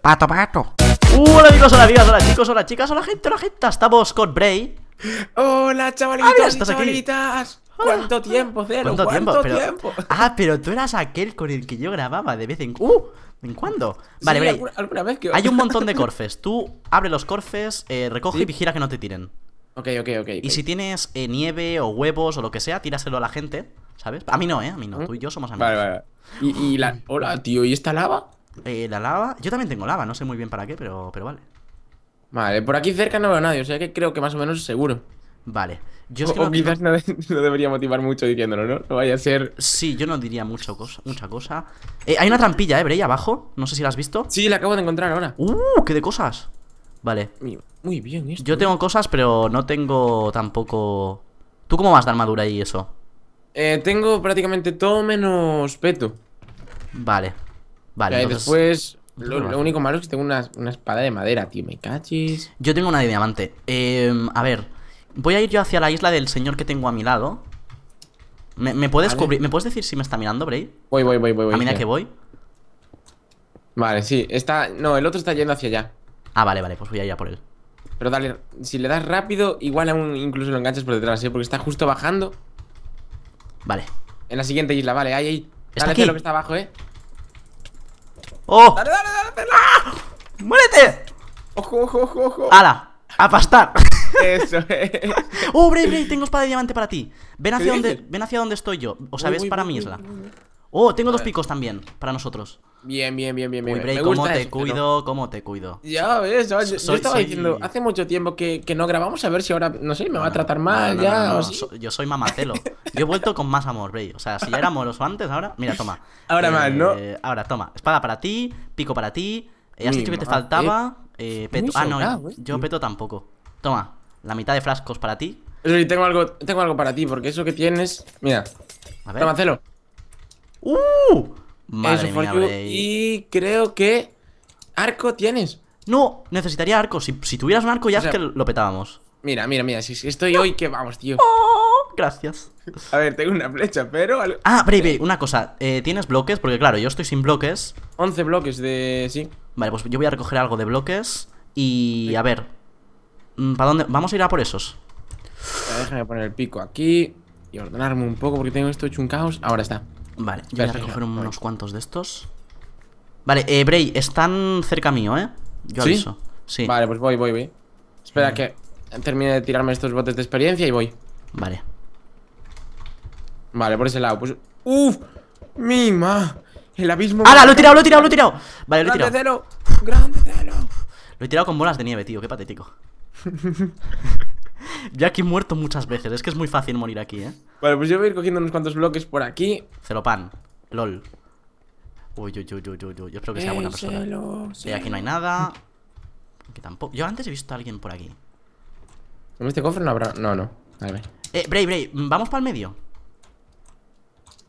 Pato, pato. Hola amigos, hola amigas, hola chicos, hola chicas, hola gente, hola gente. Estamos con Bray. Hola ah, chavalitas, ¿Cuánto tiempo, Cero? ¿Cuánto, tiempo? Ah, pero tú eras aquel con el que yo grababa de vez en... ¡Uh! ¿En cuándo? Vale, Bray. Alguna, vez que... Hay un montón de corfes. Tú abre los corfes, eh, recoge y vigila que no te tiren. Ok, ok, ok. Y si tienes eh, nieve o huevos o lo que sea, tíraselo a la gente, ¿sabes? A mí no, ¿eh? A mí no. Tú y yo somos amigos. Vale, vale. y la... Hola, tío, ¿y esta lava? Eh, la lava. Yo también tengo lava, no sé muy bien para qué, pero, pero vale. Vale, por aquí cerca no veo a nadie, o sea que creo que más o menos seguro. Vale. Yo es no, quizás no... debería motivar mucho diciéndolo, ¿no? No vaya a ser. Sí, yo no diría mucho cosa, mucha cosa. Eh, hay una trampilla, ¿eh, Bray? Abajo. No sé si la has visto. Sí, la acabo de encontrar ahora. ¡Uh! ¡Qué de cosas! Vale. Muy bien, Yo ¿eh? tengo cosas, pero no tengo tampoco. ¿Tú cómo vas de armadura y eso? tengo prácticamente todo menos peto. Vale. Vale. después, lo, único malo es que tengo una, espada de madera, tío. Me cachis. Yo tengo una de diamante. Em, a ver, voy a ir yo hacia la isla del señor que tengo a mi lado. ¿Me, puedes ¿Me puedes decir si me está mirando, Bray? Voy, voy, voy, voy. voy a mira que voy. Vale, sí. Está. No, el otro está yendo hacia allá. Ah, vale, vale, pues voy allá por él. Pero dale, si le das rápido, igual aún incluso lo enganchas por detrás, ¿eh? Porque está justo bajando. Vale. En la siguiente isla, vale, ahí, ahí. lo que está abajo, eh. ¡Oh! ¡Dale, dale, dale! dale. ¡Ah! ¡Ojo, ojo, ojo, ojo! ¡Hala! ¡Apastar! Eso es. ¡Oh, Bray, Bray! Tengo espada de diamante para ti. Ven hacia, donde, ven hacia donde estoy yo. O sea, ves para mí es isla. Oh, tengo dos picos también para nosotros. Bien, bien, bien, bien. bien. ¿cómo te cuido? ¿Cómo te cuido? Ya ves, yo, estaba diciendo hace mucho tiempo que, no grabamos, a ver si ahora, no sé, me va a tratar mal ya. yo soy mamacelo. yo he vuelto con más amor, Bray. O sea, si ya era amoroso antes, ahora, mira, toma. Ahora ¿no? Eh, ahora, toma. Espada para ti, pico para ti. Eh, has dicho que te faltaba. Eh, eh peto. Ah, no, yo peto tampoco. Toma, la mitad de frascos para ti. Tengo algo, tengo algo para ti, porque eso que tienes. Mira, a ver. ¡Uh! Madre Y creo que. Arco tienes. No, necesitaría arco. Si, tuvieras un arco, ya es que lo petábamos. Mira, mira, mira. Si, estoy hoy, que vamos, tío. Oh, gracias. A ver, tengo una flecha, pero. Ah, eh. una cosa. Eh, ¿Tienes bloques? Porque claro, yo estoy sin bloques. 11 bloques de. Sí. Vale, pues yo voy a recoger algo de bloques. Y. A ver. Mm, ¿Para dónde? Vamos a ir a por esos. Déjame poner el pico aquí. Y ordenarme un poco porque tengo esto hecho un caos. Ahora está. Vale, voy a recoger unos cuantos de estos. Vale, eh, Bray, están cerca mío, ¿eh? Yo aviso. Sí. Vale, pues voy, voy, voy. Espera eh. que termine de tirarme estos botes de experiencia y voy. Vale. Vale, por ese lado. Pues... mi ma El abismo. ¡Hala! Lo he tirado, lo he tirado, lo he tirado. Vale, lo he tirado. Grande cero. Grande Lo he tirado con bolas de nieve, tío. Qué patético. Ya he muerto muchas veces, es que es muy fácil morir aquí, ¿eh? Bueno, pues yo voy a ir cogiendo unos cuantos bloques por aquí. Celopan, lol. Uy, uy, uy, uy, uy, yo espero que sea buena eh, persona. Eh, aquí no hay nada. tampoco. Yo antes he visto a alguien por aquí. En este cofre no habrá. No, no. Eh, Bray, Bray, vamos para el medio.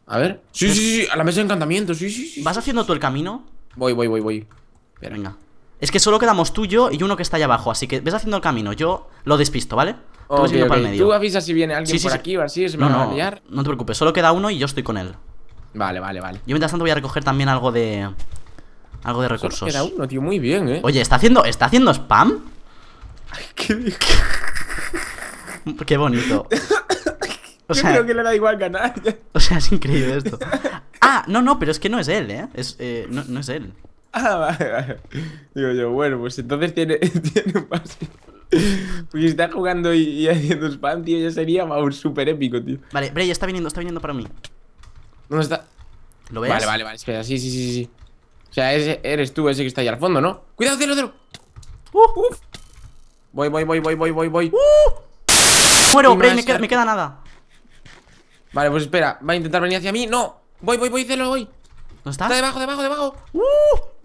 A ver. Sí, sí, sí, a la mesa de encantamiento, sí, sí, ¿Vas haciendo tú el camino? Voy, voy, voy, voy. Pero Venga. Es que solo quedamos tú, yo y uno que está allá abajo, así que ves haciendo el camino. Yo lo despisto, ¿vale? Tú avisas si viene alguien por aquí o no, a No te preocupes, solo queda uno y yo estoy con él. Vale, vale, vale. Yo mientras tanto voy a recoger también algo de. Algo de recursos. Solo uno, tío, muy bien, eh. Oye, ¿está haciendo, ¿está haciendo spam? qué bonito. yo creo que le da igual ganar. O sea, es increíble esto. Ah, no, no, pero es que no es él, ¿eh? Es, eh no, no, es él. Ah, vale, vale. Digo yo, bueno, pues entonces tiene, tiene un porque si está jugando y, haciendo spam, tío, ya sería, un súper épico, tío. Vale, Bray, está viniendo, está viniendo para mí. ¿Dónde está. ¿Lo ves? Vale, vale, vale, espera, sí, sí, sí, sí. O sea, eres tú ese que está ahí al fondo, ¿no? ¡Cuidado, cielo, cielo! Uh, uf. Voy, voy, voy, voy, voy, voy, voy. Uh. Muero, Bray, me queda, me queda nada. Vale, pues espera, va a intentar venir hacia mí. ¡No! Voy, voy, voy, celo, voy. ¿Dónde estás? Está debajo, debajo, debajo. ¡Uh!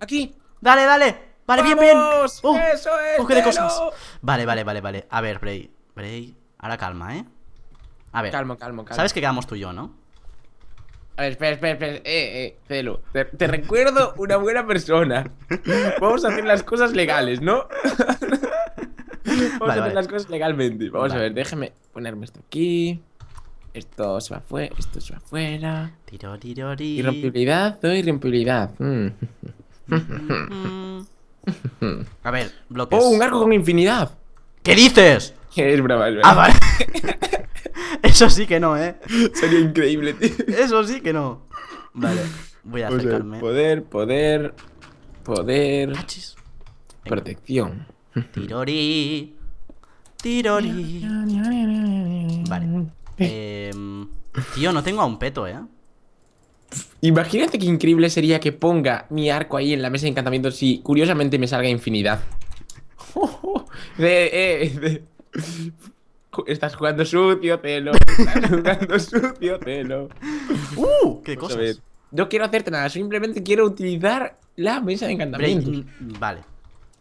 Aquí. Dale, dale. Vale, bien, bien. Uh, ¡Eso es! Uh, qué de cosas! Vale, vale, vale, vale. A ver, Bray. Bray, ahora calma, ¿eh? A ver. Calmo, calmo, calmo. Sabes que quedamos tú y yo, ¿no? A ver, espera, espera, espera. Eh, eh, Celo. Te, recuerdo una buena persona. Vamos a hacer las cosas legales, ¿no? Vamos a hacer las cosas legalmente. Vamos a ver, déjeme ponerme esto aquí. Esto se va afuera, esto se va afuera. Tiro, Irrompibilidad, doy irrompibilidad. Mm. Mm. A ver, bloques. ¡Oh, un arco con infinidad! ¿Qué dices? Es es Ah, vale. Eso sí que no, ¿eh? Sería increíble, tío. Eso sí que no. Vale, voy a acercarme. poder, poder, poder. Protección. Tirori. Tirori. Vale. Eh, em, tío, no tengo a un peto, ¿eh? Imagínate qué increíble sería que ponga mi arco ahí en la mesa de encantamientos y curiosamente me salga infinidad. Eh, estás jugando sucio, pelo. Estás jugando sucio, Telo. Uh, ¡Qué cosas! No quiero hacerte nada, simplemente quiero utilizar la mesa de encantamientos. Mm, mm, vale,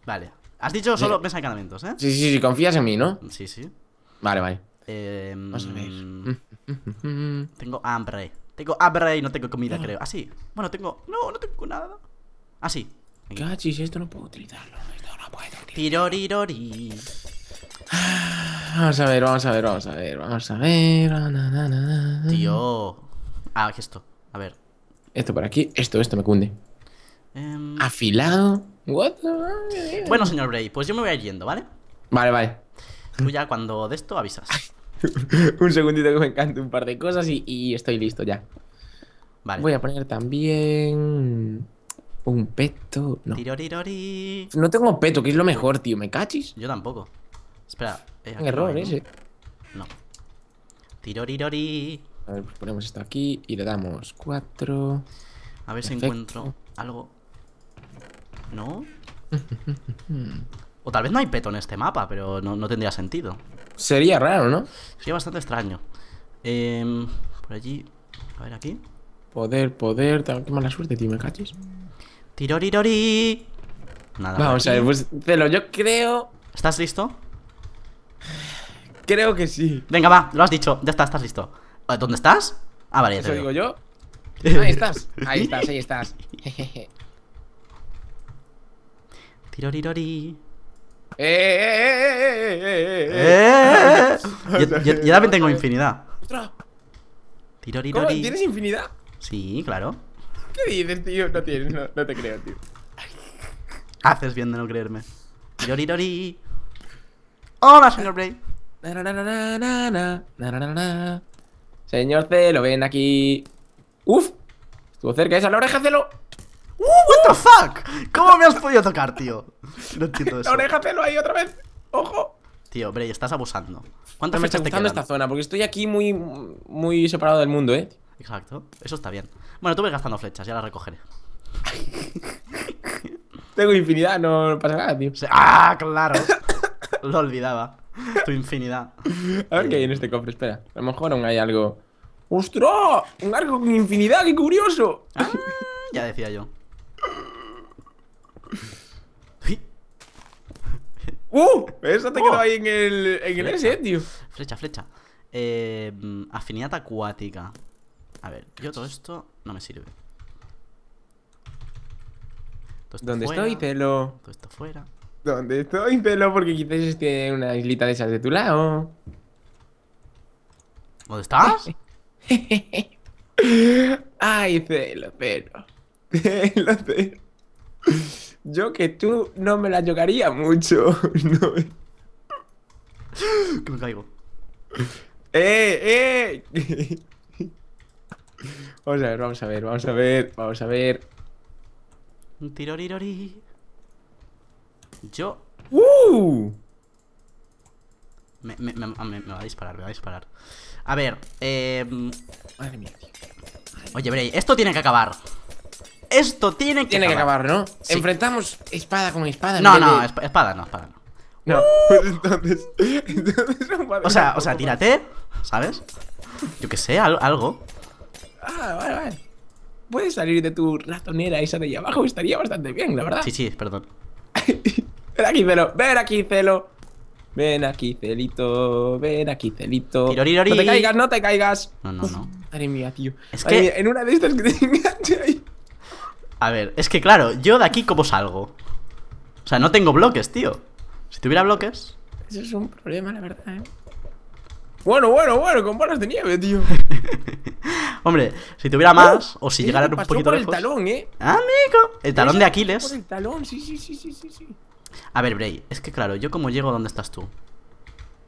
vale. Has dicho solo mesa de encantamientos, ¿eh? Sí, sí, sí, confías en mí, ¿no? Sí, sí. Vale, vale. Em, Vamos mm, Tengo hambre. Tengo Ah, y no tengo comida, creo. Ah, Bueno, tengo. No, no tengo nada. Ah, sí. esto no puedo utilizarlo. Esto no puedo utilizarlo. Tirorirori. Ah, vamos a ver, vamos a ver, vamos a ver, vamos a ver. Tío. Ah, esto. A ver. Esto por aquí, esto, esto me cunde. Em. Afilado. What the... Bueno, señor Bray, pues yo me voy a ir yendo, ¿vale? Vale, vale. Tú ya cuando de esto avisas. un segundito que me encante un par de cosas y, estoy listo ya. Vale. Voy a poner también un peto. No. No tengo peto, que es lo mejor, tío. ¿Me cachis? Yo tampoco. Espera. Eh, un error ese. No. A ver, pues ponemos esto aquí y le damos 4. A ver si encuentro algo. ¿No? o tal vez no hay peto en este mapa, pero no tendría sentido. Sería raro, ¿no? Sería bastante extraño. Eh, por allí. A ver, aquí. Poder, poder. tengo que mala suerte, tío, me cachis. Tirorirori. Nada. Vamos a ver, pues Celo, yo creo. ¿Estás listo? Creo que sí. Venga, va, lo has dicho. Ya está, estás listo. Eh, ¿Dónde estás? Ah, vale, ya Eso digo yo. Ahí estás. Ahí estás, ahí estás. Tirorirori. ¡Eh! eh, eh, eh yo también tengo infinidad. ¡Ostras! ¿Tienes infinidad? Sí, claro. ¿Qué dices, tío? No tienes, no, te creo, tío. Haces bien de no creerme. Tirorirori. Hola, señor Bray Señor C, lo ven aquí. Uf, estuvo cerca esa la oreja, Celo. ¡Uh, what the fuck! ¿Cómo me has podido tocar, tío? No entiendo eso. La oreja ahí otra vez. ¡Ojo! Tío, Bray, estás abusando. ¿Cuántas flechas me te quedan? esta zona, porque estoy aquí muy, muy separado del mundo, ¿eh? Exacto, eso está bien. Bueno, tú ves gastando flechas, ya las recogeré. Tengo infinidad, no pasa nada, tío. ¡Ah, claro! Lo olvidaba. Tu infinidad. A ver qué hay en este cofre, espera. A lo mejor aún hay algo. ¡Ostras! Un arco con infinidad, qué curioso. Ah, ya decía yo. ¡Uh! Eso te quedó ¡Oh! ahí en el, en el S, tío. Flecha, flecha. Eh, afinidad acuática. A ver, yo todo esto no me sirve. ¿Dónde estoy, pelo? Todo esto fuera. ¿Dónde estoy, pelo? Porque quizás esté una islita de esas de tu lado. ¿Dónde estás? Ay, pelo, pelo. Pelo, pelo. Yo que tú no me la jugaría mucho. Que me caigo. ¡Eh, eh! vamos a ver, vamos a ver, vamos a ver, vamos a ver. Un tirorirori. Yo. ¡Uh! Ah, me, va a disparar, me va a disparar. A ver, eh. Oye, Bray, esto tiene que acabar. Esto tiene que Tiene que acabar, ¿no? Enfrentamos espada con espada. No, no, espada no, espada no. No, pues entonces. entonces o sea, o sea, tírate, ¿sabes? Yo que sé, algo. Ah, vale, vale. Puedes salir de tu ratonera esa de ahí abajo, estaría bastante bien, la verdad. Sí, sí, perdón. ven aquí, Celo, ven aquí, Celo. Ven aquí, Celito, ven aquí, Celito. No te caigas, no te caigas. No, no, no. Madre mía, tío. Es que. en una de estas que te a ver, es que claro, yo de aquí cómo salgo. O sea, no tengo bloques, tío. Si tuviera bloques... Eso es un problema, la verdad, ¿eh? Bueno, bueno, bueno, con balas de nieve, tío. Hombre, si tuviera uh, más, o si llegara un poquito por el talón, ¿eh? Amigo, el talón de Aquiles. el talón, sí, sí, sí, sí, sí. A ver, Bray, es que claro, yo como llego, ¿dónde estás tú?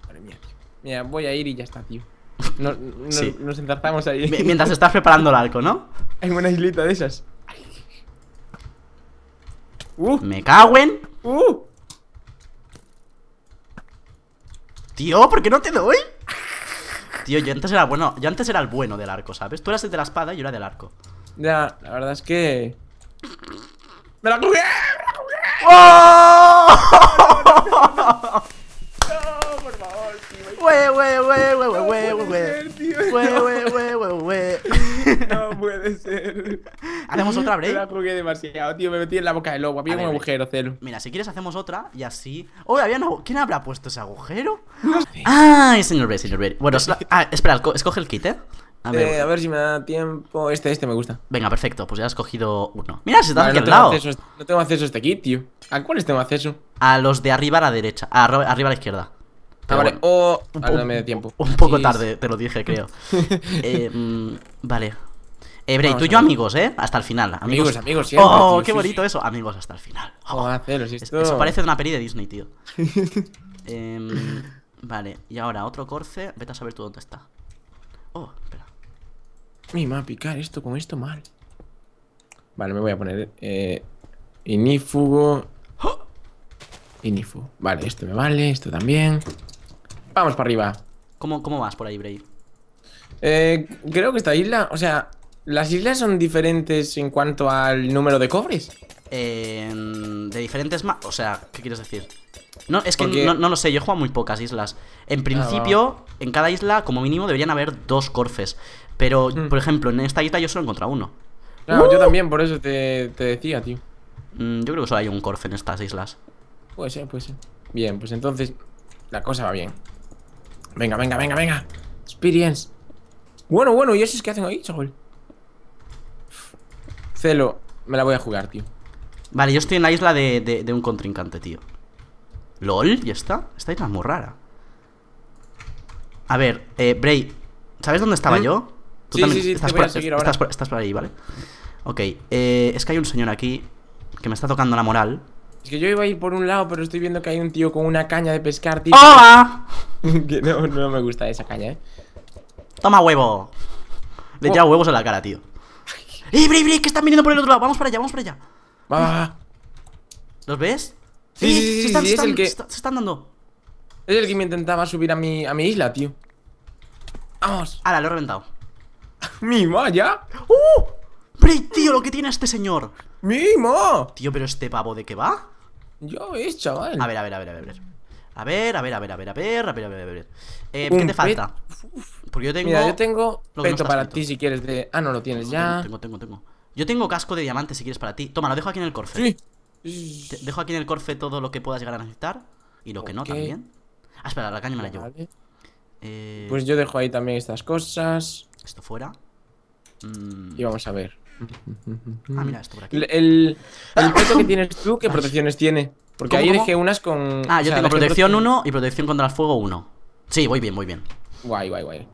Madre mía, tío. Mira, voy a ir y ya está, tío. Nos, sí. nos, ahí. Mientras estás preparando el arco, ¿no? Hay una islita de esas. Uh. Me caguen. Uh. Tío, ¿por qué no te doy? Tío, yo antes era bueno. Yo antes era el bueno del arco, ¿sabes? Tú eras el de la espada y yo era del arco. Ya, la verdad es que. ¡Me la cogí! ¡Oh! No, por favor, we, we, we, puede Hacemos otra break. Me la jugué demasiado, tío. Me metí en la boca del lobo. Había un agujero, celo. Mira, si quieres, hacemos otra y así. Oh, había ¿Quién habrá puesto ese agujero? No sé. Ah, señor B, señor B. Bueno, la... espera, escoge el kit, eh. A ver. Eh, a ver si me da tiempo. Este, este me gusta. Venga, perfecto. Pues ya has cogido uno. Mira, se está vale, no lado. Este, no tengo acceso a este kit, tío. ¿A cuáles tengo acceso? A los de arriba a la derecha. A arriba a la izquierda. Ah, vale. o. Un, ah, no me dé tiempo. Un poco tarde, te lo dije, creo. eh, mm, vale. Eh, Bray, tú y yo amigos, ¿eh? Hasta el final. Amigos, amigos, siempre, Oh, qué bonito eso. Amigos hasta el final. Ah, oh, eso parece una peli de Disney, tío. Em, vale, y ahora otro corce. Vete a saber tú dónde está. Oh, espera. Me va a picar esto con esto mal. Vale, me voy a poner. Eh, inífugo. ¡Oh! Inifugo. Vale, esto me vale, esto también. Vamos para arriba. ¿Cómo, cómo vas por ahí, Bray? Eh, creo que esta isla, o sea, ¿Las islas son diferentes en cuanto al número de cofres? Eh, de diferentes O sea, ¿qué quieres decir? No, es que no, lo sé, yo he jugado muy pocas islas. En ah, principio, en cada isla, como mínimo, deberían haber dos corfes. Pero, mm. por ejemplo, en esta isla yo solo he encontrado uno. Ah, yo ¡Uh! también, por eso te, decía, tío. Mm, yo creo que solo hay un corfe en estas islas. Puede ser, puede ser. Bien, pues entonces la cosa va bien. Venga, venga, venga, venga. Experience. Bueno, bueno, ¿y eso es que hacen ahí, chaval? Celo, me la voy a jugar, tío. Vale, yo estoy en la isla de, un contrincante, tío. ¿Lol? ¿Ya está? Esta isla es muy rara. A ver, eh, Bray, ¿sabes dónde estaba ¿Mm? yo? sí, sí, sí, estás, por, ahí, ¿vale? Ok, eh, es que hay un señor aquí que me está tocando la moral. Es que yo iba a ir por un lado, pero estoy viendo que hay un tío con una caña de pescar, tío. ¡Hola! que no, me gusta esa caña, eh. Toma huevo. Le he oh. huevos en la cara, tío. ¡Eh, Bray, Bray! Que están viniendo por el otro lado. Vamos para allá, vamos para allá. Va, va, va. ¿Los ves? Sí, sí, eh, sí, se están, es que... se están dando. Es el que me intentaba subir a mi, a mi isla, tío. Vamos. Ahora, lo he reventado. ¡Mi ya! ¡Uh! Bray, tío, lo que tiene este señor. ¡Mimo! Tío, pero este pavo de qué va? Yo, es chaval. a ver, a ver, a ver. A ver. A ver, a ver, a ver, a ver, a ver, a ver, a ver, eh, ¿Qué te falta? Porque yo tengo. Mira, yo tengo peto para ti si quieres de. Ah, no lo tienes ya. Tengo, tengo, tengo. Yo tengo casco de diamante si quieres para ti. Toma, lo dejo aquí en el corfe. Sí. dejo aquí en el corfe todo lo que puedas llegar a necesitar. Y lo que no también. Ah, espera, la caña me la llevo. Eh, pues yo dejo ahí también estas cosas. Esto fuera. Mm. Y vamos a ver. Ah, mira, esto por aquí. El, el, peto que tienes tú, ¿qué protecciones tiene? Porque ahí dejé unas con. Ah, yo tengo protección 1 y protección contra el fuego 1. Sí, voy bien, voy bien. Guay, guay, guay.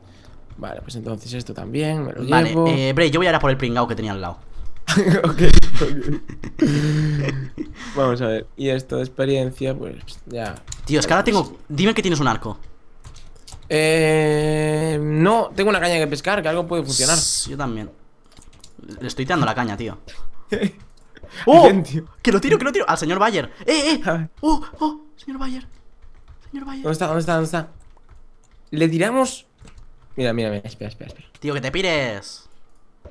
Vale, pues entonces esto también. vale, Eh, Bray, yo voy ahora por el pringao que tenía al lado. ok, ok. Vamos a ver. Y esto de experiencia, pues ya. Tío, es que ahora tengo. Dime que tienes un arco. Eh. No, tengo una caña que pescar, que algo puede funcionar. Yo también. Le estoy tirando la caña, tío. ¡Oh! ¡Que lo tiro, que lo tiro! ¡Al señor Bayer! ¡Eh, eh! ¡Oh, oh! ¡Señor Bayer! ¡Señor Bayer! ¿Dónde está? ¿Dónde está? ¿Dónde está? Le tiramos. Mira, mira, mira, espera, espera, espera. Tío, que te pires.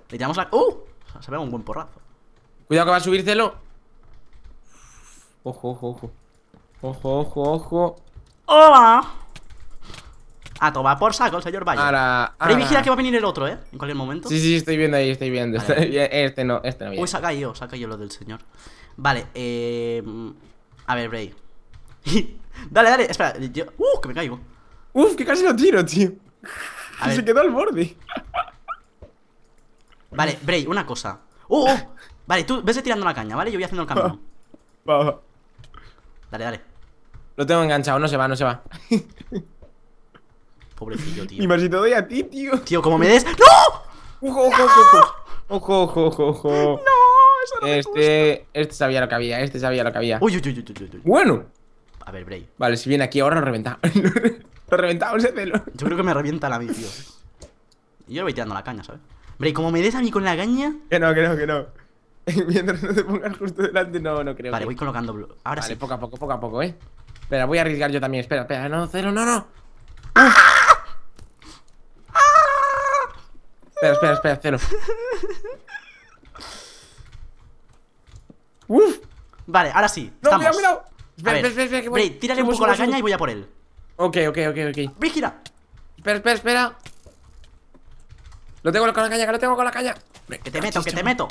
Le tiramos la. ¡Uh! Se ve un buen porrazo. Cuidado que va a subir Ojo, ojo, ojo. Ojo, ojo, ojo. ¡Hola! Ah, tomar por saco el señor Valle. Ahora, ahora. vigila que va a venir el otro, ¿eh? En cualquier momento. Sí, sí, estoy viendo ahí, estoy viendo. Este no, este no viene. Uy, saca yo, saca yo lo del señor. Vale, eh. A ver, Bray. dale, dale, espera. Yo... Uf, uh, que me caigo. Uf, que casi lo tiro, tío. Se quedó al borde. Vale, Bray, una cosa. Uh, uh Vale, tú ves tirando la caña, ¿vale? Yo voy haciendo el camino. Dale, dale. Lo tengo enganchado, no se va, no se va. Pobrecillo, tío. Y más si te doy a ti, tío. Tío, como me des. ¡No! Ojo, ojo, ojo, ojo. Ojo, ojo, ojo, No, no este, este sabía lo que había, este sabía lo que había. Uy, uy, uy, uy, Bueno. A ver, Bray. Vale, si viene aquí ahora nos reventamos. nos reventamos ese Celo Yo creo que me revienta la vida, tío. yo le voy tirando la caña, ¿sabes? Bray, como me des a mí con la caña. Que no, que no, que no. Mientras no te pongas justo delante, no, no creo. Vale, voy colocando blue. Ahora vale, poco a poco, poco a poco, eh. Espera, voy a arriesgar yo también. Espera, espera. No, cero, no, no. ¡Ah! Espera, espera, espera, cero. Uf. Vale, ahora sí. No, estamos. mira, mira. Espera, Voy... tírale un poco la caña y voy a por él. Ok, ok, ok, ok. ¡Vigila! Espera, espera, espera. Lo tengo con la caña, que lo tengo con la caña. Que te meto, que te meto.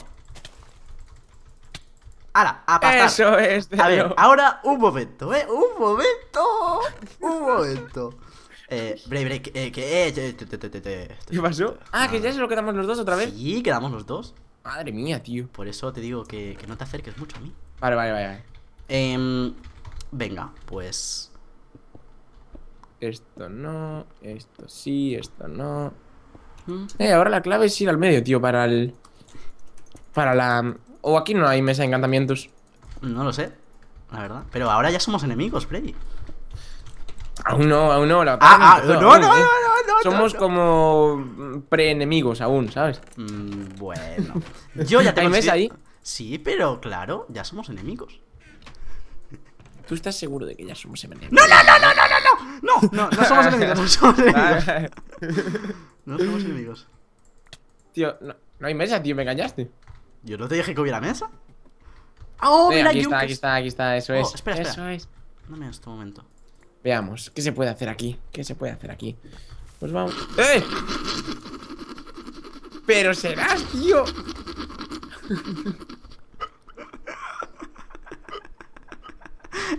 ¡Hala! ¡A pasar! Eso es, ahora un momento, ¿eh? ¡Un momento! ¡Un momento! Eh, Bray, break, eh, que, eh, ¿Qué pasó? Ah, que ya se lo quedamos los dos otra vez. Sí, quedamos los dos. Madre mía, tío. Por eso te digo que, no te acerques mucho a mí. Vale, vale, vale. Em, venga, pues. Esto no, esto sí, esto no. Mm. Eh, ahora la clave es ir al medio, tío, para el. Para la. O aquí no hay mesa de encantamientos. No lo sé, la verdad. Pero ahora ya somos enemigos, Freddy. Aún no, aún no. La ah, no, ah, eh. no, no, no, Somos como preenemigos aún, ¿sabes? Mm, bueno. Yo ya tengo ¿Hay ahí? Sí, pero claro, ya somos enemigos. ¿Tú estás seguro de que ya somos enemigos? ¡No, no, no, no, no, no! No, no, no, somos enemigos, no somos enemigos. no somos enemigos. Tío, no, hay mesa, tío, me engañaste. Yo no te dije que hubiera mesa. ¡Oh, mira, aquí está, aquí está, aquí está, eso oh, es. Espera, espera. Eso es. Dame en este momento. Veamos, ¿qué se puede hacer aquí? ¿Qué se puede hacer aquí? Pues vamos... ¡Eh! ¡Pero serás, tío!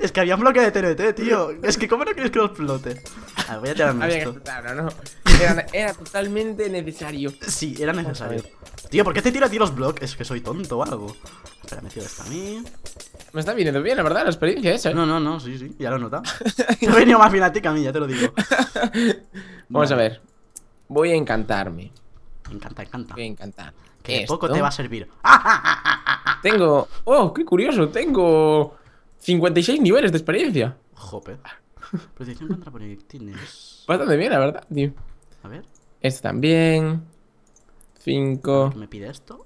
Es que había un bloque de TNT, tío. Es que, ¿cómo no quieres que los flote? A ah, ver, voy a tirarme esto. Que no. Era, totalmente necesario. Sí, era necesario. Tío, ¿por qué te tiro a ti los bloques? Es que soy tonto o algo. Me está viniendo bien, la verdad, la experiencia esa. ¿eh? No, no, no, sí, sí, ya lo nota. he venido más bien a ti que a mí, ya te lo digo. Vamos a ver. Voy a encantarme. Encanta, encanta. Voy a encantar. Que poco te va a servir. Ah, ah, ah, tengo. Oh, qué curioso. Tengo 56 niveles de experiencia. Jope. Protección contra proyectiles. Bastante bien, la verdad, tío. A ver. Este también. 5. ¿Me pide esto?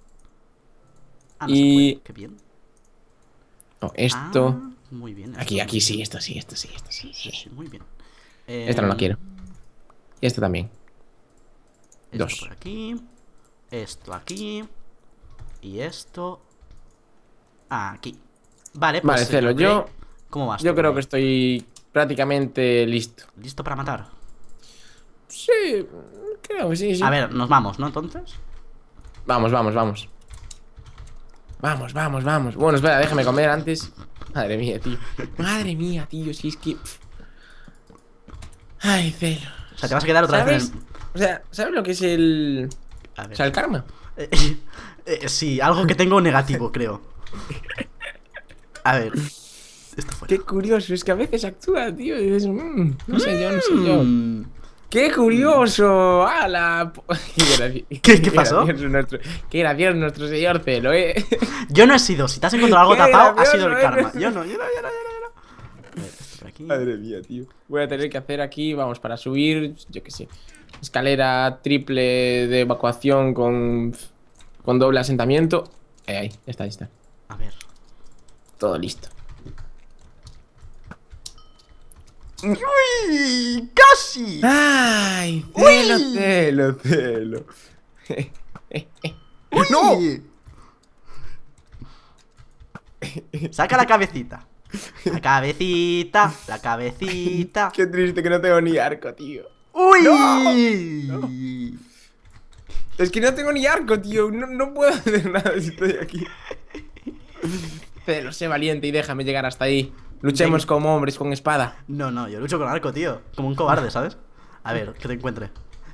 Ah, y... bien. No, oh, ah, esto. aquí, aquí sí, esto sí, esto sí, esto sí. muy bien. Esta no la eh, quiero. Y esta también. Dos. aquí. Esto aquí. Y esto aquí. Vale, pues. Vale, eh, Celo, yo. ¿Cómo vas? Yo creo eh? que estoy prácticamente listo. ¿Listo para matar? Sí, creo que sí, sí. A ver, nos vamos, ¿no? Entonces. Vamos, vamos, vamos. Vamos, vamos, vamos. Bueno, espera, déjame comer antes. Madre mía, tío. Madre mía, tío. Si es que. Ay, cero. O sea, te vas a quedar otra vez. O sea, ¿sabes lo que es el. O sea, el karma. Eh, eh, sí, algo que tengo negativo, creo. A ver. Qué curioso, es que a veces actúa, tío. Y dices, mm, no sé yo, no sé yo. Mm. ¡Qué curioso! ¡Hala! ¿Qué, ¿Qué, pasó? Que ¡Qué gracioso nuestro señor celo, eh! Yo no he sido. Si te has encontrado algo tapado, ha sido el eh. karma. Yo no, yo no, yo no, yo no. Madre mía, tío. Voy a tener que hacer aquí, vamos, para subir, yo qué sé, escalera triple de evacuación con, con doble asentamiento. Ahí, eh, ahí, está, ahí está. A ver. Todo listo. ¡Uy! ¡Casi! ¡Ay! celo, celo, celo Uy. Saca la cabecita. La cabecita, la cabecita. Qué triste que no tengo ni arco, tío. ¡Uy! Es que no tengo ni arco, tío. No, puedo hacer nada si estoy aquí. Pero sé valiente y déjame llegar hasta ahí. Luchemos como hombres con espada. No, no, yo lucho con arco, tío. Como un cobarde, ah. ¿sabes? A ver, que te encuentre.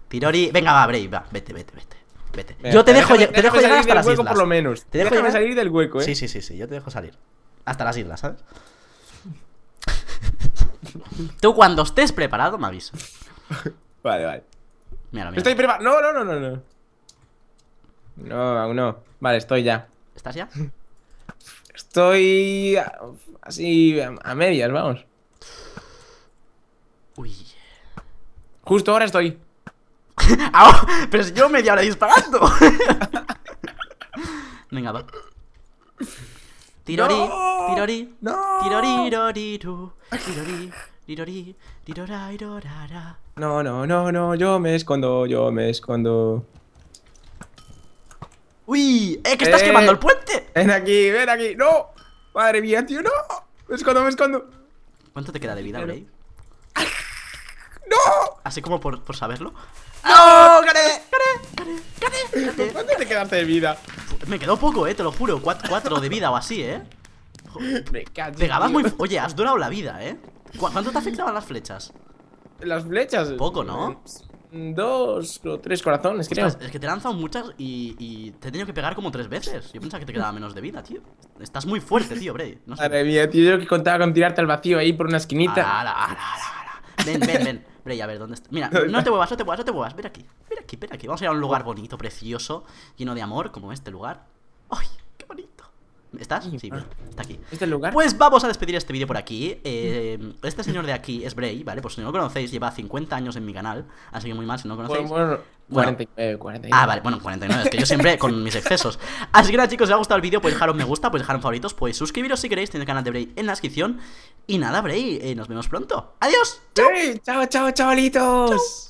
Tirori. Venga, va, Brave, va. Vete, vete, vete. Vete. yo te dejo, déjame, te dejo llegar hasta las hueco, islas. por lo menos. Te dejo salir del hueco, eh. Sí, sí, sí, sí, yo te dejo salir. Hasta las islas, ¿sabes? Tú cuando estés preparado me avisas. vale, vale. Mira, mira. Estoy preparado. No, no, no, no, no. No, aún no. Vale, estoy ya. ¿Estás ya? Estoy así a medias, vamos. Uy. Justo ahora estoy. Ah, oh, pero si yo media hora disparando. Venga, va. Tirori, no, tirori, no. tirori, tirori, tirori, No, no, no, no, yo me escondo, yo me escondo. ¡Uy! ¡Eh, que estás eh, quemando el puente! Ven aquí, ven aquí. ¡No! ¡Madre mía, tío, no! ¡Me escondo, me escondo! ¿Cuánto te queda de vida, Bray? ¡No! Así como por, por saberlo. ¡No! ¡Gané! ¡Gané! ¡Gané! caré, caré! caré cuánto te quedaste de vida? Me quedó poco, eh, te lo juro. Cuatro, de vida o así, eh. ¡Me Pegabas muy. Oye, has durado la vida, eh. ¿Cuánto te afectaban las flechas? Las flechas. Poco, ¿no? Mm, dos o tres corazones, creo. es que te lanzado muchas y, te he tenido que pegar como tres veces. Yo pensaba que te quedaba menos de vida, tío. Estás muy fuerte, tío, Bray No sé. Madre mía, tío, yo que contaba con tirarte al vacío ahí por una esquinita. Ara, ven, ven, ven. Brady, a ver, ¿dónde está? Mira, no te muevas, no te muevas, no te muevas. Ven aquí, ven aquí, ven aquí. Vamos a ir a un lugar bonito, precioso, lleno de amor, como este lugar. ¡Ay! ¿Estás? Sí, ah. está aquí. ¿Este lugar? Pues vamos a despedir este vídeo por aquí. Eh, este señor de aquí es Bray, ¿vale? Pues si no lo conocéis, lleva 50 años en mi canal, así que muy mal si no lo conocéis. Pues, bueno, 49, 49. Ah, vale, bueno, 49, es que yo siempre con mis excesos. Así que nada, chicos, si os ha gustado el vídeo, pues dejar un me gusta, pues dejar un favoritos, pues suscribiros si queréis, Tiene el canal de Bray en la descripción. Y nada, Bray, eh, nos vemos pronto. ¡Adiós! ¡Chao, chao, chavalitos!